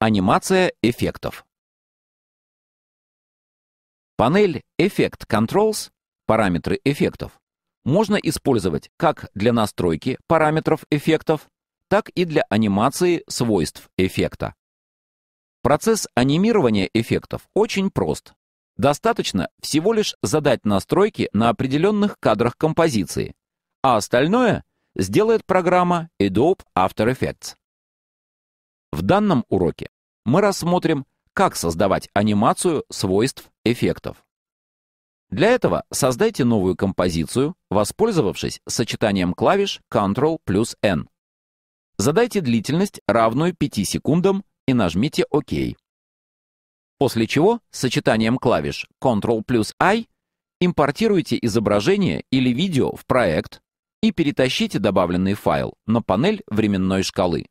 Анимация эффектов. Панель Effect Controls, параметры эффектов, можно использовать как для настройки параметров эффектов, так и для анимации свойств эффекта. Процесс анимирования эффектов очень прост. Достаточно всего лишь задать настройки на определенных кадрах композиции, а остальное сделает программа Adobe After Effects. В данном уроке мы рассмотрим, как создавать анимацию свойств эффектов. Для этого создайте новую композицию, воспользовавшись сочетанием клавиш Ctrl плюс N. Задайте длительность, равную 5 секундам, и нажмите ОК. После чего сочетанием клавиш Ctrl плюс I импортируйте изображение или видео в проект и перетащите добавленный файл на панель временной шкалы.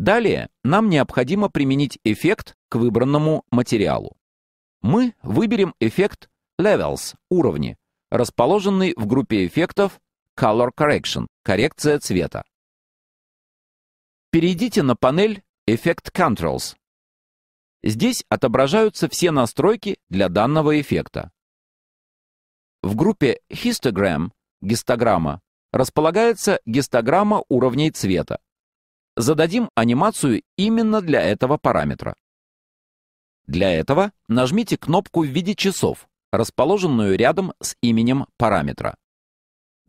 Далее нам необходимо применить эффект к выбранному материалу. Мы выберем эффект Levels – уровни, расположенный в группе эффектов Color Correction – коррекция цвета. Перейдите на панель Effect Controls». Здесь отображаются все настройки для данного эффекта. В группе Histogram – гистограмма располагается гистограмма уровней цвета. Зададим анимацию именно для этого параметра. Для этого нажмите кнопку в виде часов, расположенную рядом с именем параметра.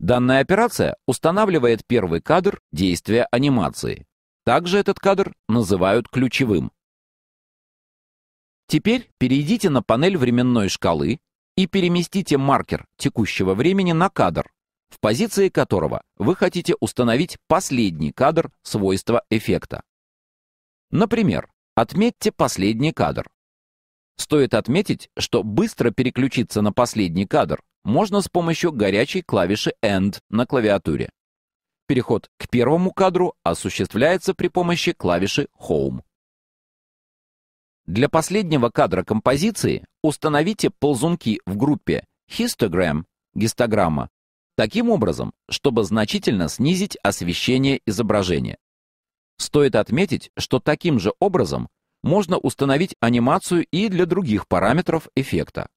Данная операция устанавливает первый кадр действия анимации. Также этот кадр называют ключевым. Теперь перейдите на панель временной шкалы и переместите маркер текущего времени на кадр, в позиции которого вы хотите установить последний кадр свойства эффекта. Например, отметьте последний кадр. Стоит отметить, что быстро переключиться на последний кадр можно с помощью горячей клавиши End на клавиатуре. Переход к первому кадру осуществляется при помощи клавиши Home. Для последнего кадра композиции установите ползунки в группе Histogram – гистограмма Таким образом, чтобы значительно снизить освещение изображения. Стоит отметить, что таким же образом можно установить анимацию и для других параметров эффекта.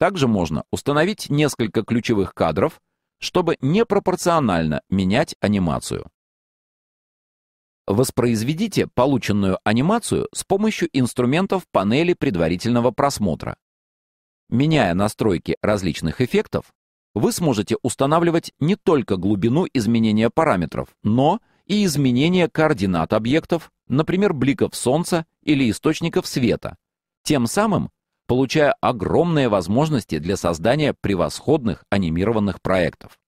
Также можно установить несколько ключевых кадров, чтобы непропорционально менять анимацию. Воспроизведите полученную анимацию с помощью инструментов панели предварительного просмотра. Меняя настройки различных эффектов, вы сможете устанавливать не только глубину изменения параметров, но и изменение координат объектов, например, бликов солнца или источников света, тем самым получая огромные возможности для создания превосходных анимированных проектов.